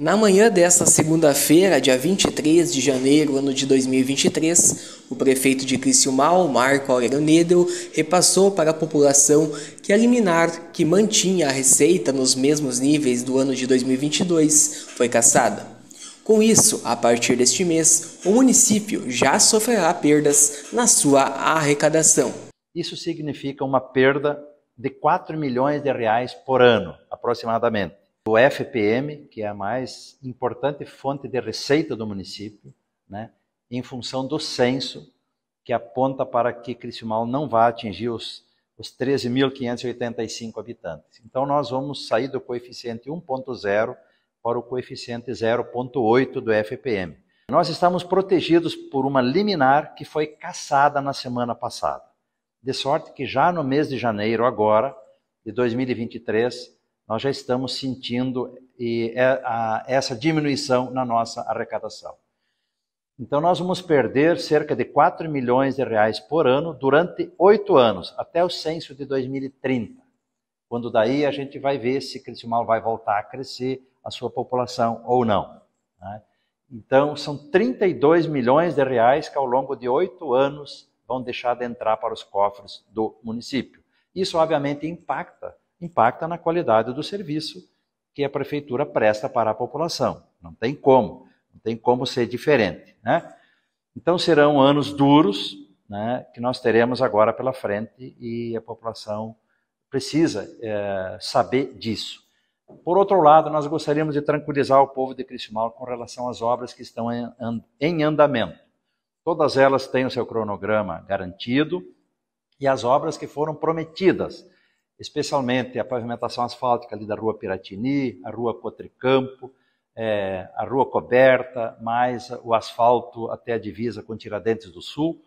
Na manhã desta segunda-feira, dia 23 de janeiro, ano de 2023, o prefeito de Criciúmal, Marco Aurélio Nedel, repassou para a população que a liminar que mantinha a receita nos mesmos níveis do ano de 2022 foi cassada. Com isso, a partir deste mês, o município já sofrerá perdas na sua arrecadação. Isso significa uma perda de 4 milhões de reais por ano, aproximadamente o FPM, que é a mais importante fonte de receita do município, né, em função do censo, que aponta para que Criciúmal não vá atingir os, os 13.585 habitantes. Então, nós vamos sair do coeficiente 1.0 para o coeficiente 0.8 do FPM. Nós estamos protegidos por uma liminar que foi cassada na semana passada. De sorte que já no mês de janeiro, agora, de 2023, nós já estamos sentindo é, essa diminuição na nossa arrecadação. Então, nós vamos perder cerca de 4 milhões de reais por ano durante oito anos, até o censo de 2030, quando daí a gente vai ver se Criciúma vai voltar a crescer a sua população ou não. Né? Então, são 32 milhões de reais que ao longo de oito anos vão deixar de entrar para os cofres do município. Isso, obviamente, impacta impacta na qualidade do serviço que a prefeitura presta para a população. Não tem como, não tem como ser diferente. Né? Então serão anos duros né, que nós teremos agora pela frente e a população precisa é, saber disso. Por outro lado, nós gostaríamos de tranquilizar o povo de Criciúmal com relação às obras que estão em andamento. Todas elas têm o seu cronograma garantido e as obras que foram prometidas especialmente a pavimentação asfáltica ali da Rua Piratini, a Rua Cotricampo, é, a Rua Coberta, mais o asfalto até a divisa com Tiradentes do Sul.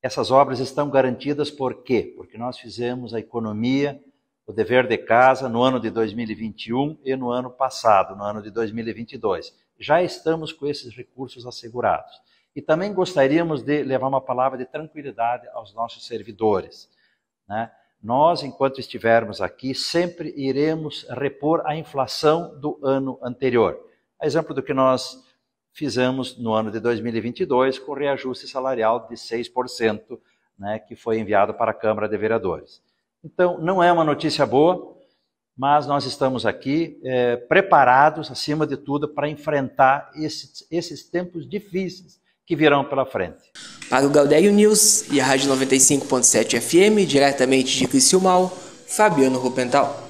Essas obras estão garantidas por quê? Porque nós fizemos a economia, o dever de casa no ano de 2021 e no ano passado, no ano de 2022. Já estamos com esses recursos assegurados. E também gostaríamos de levar uma palavra de tranquilidade aos nossos servidores. Né? nós, enquanto estivermos aqui, sempre iremos repor a inflação do ano anterior. A exemplo do que nós fizemos no ano de 2022 com o reajuste salarial de 6%, né, que foi enviado para a Câmara de Vereadores. Então, não é uma notícia boa, mas nós estamos aqui é, preparados, acima de tudo, para enfrentar esses, esses tempos difíceis que virão pela frente. Para o Gaudério News e a Rádio 95.7 FM, diretamente de Criciúmal, Fabiano Rupental.